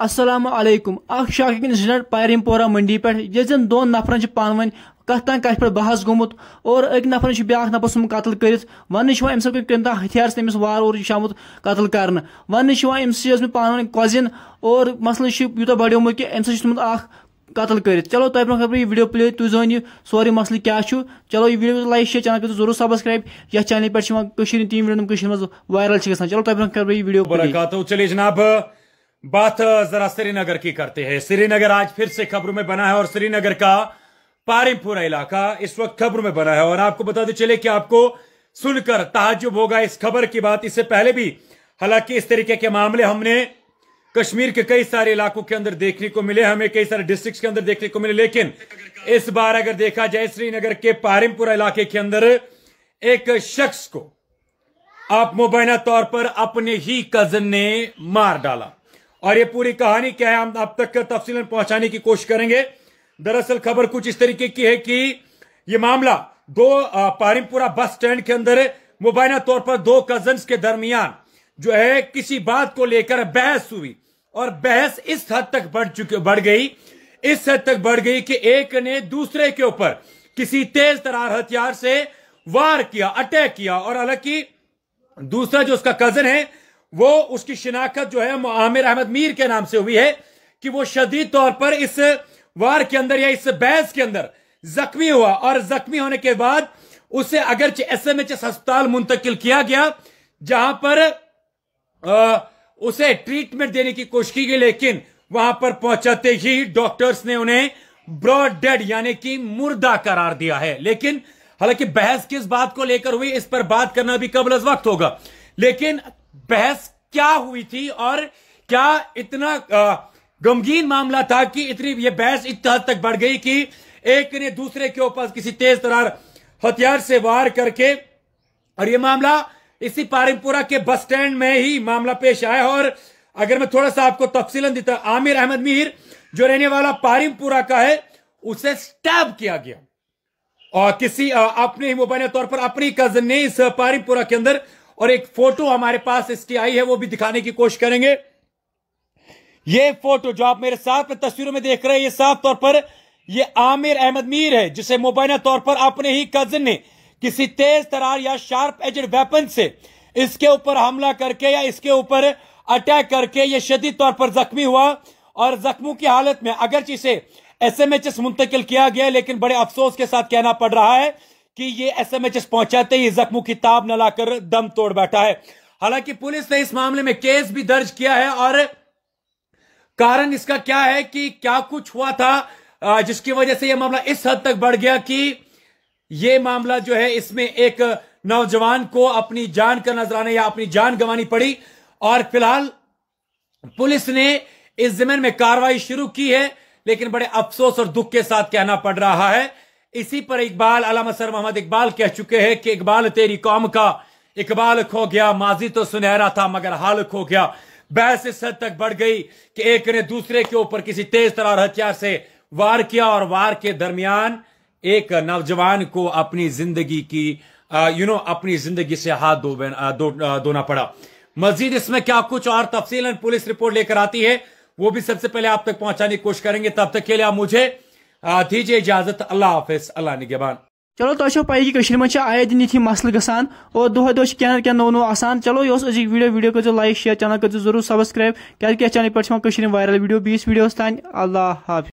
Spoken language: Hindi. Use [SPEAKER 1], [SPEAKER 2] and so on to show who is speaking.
[SPEAKER 1] असलम अख शाकिंग इंसिडेंट पारिम पोरा मंडी पे ये जन दोन नफर पान वन कथ तक कथ पे बहस गोमुत और अक नफरन ब्या नफर सुम कतल कर वन अम हथियार से वार और आमुत कतल कर वन अम सी पान वन और मसल यूत बढ़ोमु कि अम समुत कतल कर चलो तब ब्रोह खबर यह वीडियो प्ले तुम जान यह सोरे मसल क्या चलो यह वीडियो लाइक शेयर चैनल कर जरूर सब्सक्राइब ये चैनल पे तीन वीडियो तम वायरल चलो तुम खबर यह वीडियो चलिए जनाब बात
[SPEAKER 2] जरा श्रीनगर की करते हैं श्रीनगर आज फिर से खबरों में बना है और श्रीनगर का पारिमपुरा इलाका इस वक्त खबरों में बना है और आपको बताते चले कि आपको सुनकर ताजुब होगा इस खबर की बात इससे पहले भी हालांकि इस तरीके के मामले हमने कश्मीर के कई सारे इलाकों के अंदर देखने को मिले हमें कई सारे डिस्ट्रिक्ट के अंदर देखने को मिले लेकिन इस बार अगर देखा जाए श्रीनगर के पारिमपुरा इलाके के अंदर एक शख्स को आप मुबैना तौर पर अपने ही कजन ने मार डाला और ये पूरी कहानी क्या है हम अब तक तफसी पहुंचाने की कोशिश करेंगे दरअसल खबर कुछ इस तरीके की है कि ये मामला दो पारिमपुरा बस स्टैंड के अंदर मुबैना तौर पर दो कजन के दरमियान जो है किसी बात को लेकर बहस हुई और बहस इस हद तक बढ़ चुकी बढ़ गई इस हद तक बढ़ गई कि एक ने दूसरे के ऊपर किसी तेज तरार हथियार से वार किया अटैक किया और हालांकि दूसरा जो उसका कजन है वो उसकी शिनाखत जो है आमिर अहमद मीर के नाम से हुई है कि वो शदीद तौर पर इस वार के अंदर या इस बहस के अंदर जख्मी हुआ और जख्मी होने के बाद उसे अगर एस एम एच एस अस्पताल मुंतकिल किया गया जहां पर आ, उसे ट्रीटमेंट देने की कोशिश की गई लेकिन वहां पर पहुंचाते ही डॉक्टर्स ने उन्हें ब्रॉड डेड यानी कि मुर्दा करार दिया है लेकिन हालांकि बहस किस बात को लेकर हुई इस पर बात करना भी कबल वक्त होगा लेकिन बहस क्या हुई थी और क्या इतना गमगीन मामला था कि इतनी ये बहस इतनी तक बढ़ गई कि एक ने दूसरे के ऊपर किसी तेज तरार हथियार से वार करके और ये मामला इसी पारिमपुरा के बस स्टैंड में ही मामला पेश आया और अगर मैं थोड़ा सा आपको तफसीलन देता आमिर अहमद मीर जो रहने वाला पारिमपुरा का है उसे स्टैब किया गया और किसी अपने ही मोबाइल तौर पर अपनी कजन ने इस पारिमपुरा के अंदर और एक फोटो हमारे पास इसकी आई है वो भी दिखाने की कोशिश करेंगे ये फोटो जो आप मेरे साथ में तस्वीरों में देख रहे हैं ये साफ तौर पर ये आमिर अहमद मीर है जिसे मुबैना तौर पर अपने ही कजन ने किसी तेज तरार या शार्प एजेड वेपन से इसके ऊपर हमला करके या इसके ऊपर अटैक करके ये शदी तौर पर जख्मी हुआ और जख्मों की हालत में अगर इसे एस एम एच एस मुंतकिल किया गया लेकिन बड़े अफसोस के साथ कहना पड़ रहा है कि ये एसएमएचएस पहुंचाते ही जख्मों की ताब न लाकर दम तोड़ बैठा है हालांकि पुलिस ने इस मामले में केस भी दर्ज किया है और कारण इसका क्या है कि क्या कुछ हुआ था जिसकी वजह से यह मामला इस हद तक बढ़ गया कि यह मामला जो है इसमें एक नौजवान को अपनी जान का आने या अपनी जान गंवानी पड़ी और फिलहाल पुलिस ने इस जमीन में कार्रवाई शुरू की है लेकिन बड़े अफसोस और दुख के साथ कहना पड़ रहा है इसी पर इकबाल अलाम सर मोहम्मद इकबाल कह चुके हैं कि इकबाल तेरी कौम का इकबाल खो गया माजी तो सुनहरा था मगर हाल खो गया बहस इस हद तक बढ़ गई कि एक ने दूसरे के ऊपर किसी तेज तरार हथियार से वार किया और वार के दरमियान एक नौजवान को अपनी जिंदगी की यू नो अपनी जिंदगी से हाथ धो दो, दो, धोना पड़ा मजीद इसमें क्या कुछ और तफसीलन पुलिस रिपोर्ट लेकर आती है वो भी सबसे पहले आप तक पहुंचाने की कोशिश करेंगे तब तक के लिए आप मुझे दीजिए इजाजत अल्लाह हाफिज अल्लाह निगबान
[SPEAKER 1] चलो तुम तो अच्छा पाई कि मे आए दिन ये मसल ग और दोह दो क्या क्या नो नो आसान चलो यह अजी वीडियो वीडियो करो लाइक शेयर चैनल करो जरूर सब्सक्राइब क्या चैनल पर वायरल वीडियो बीस वीडियो तान अल्लाह हाफि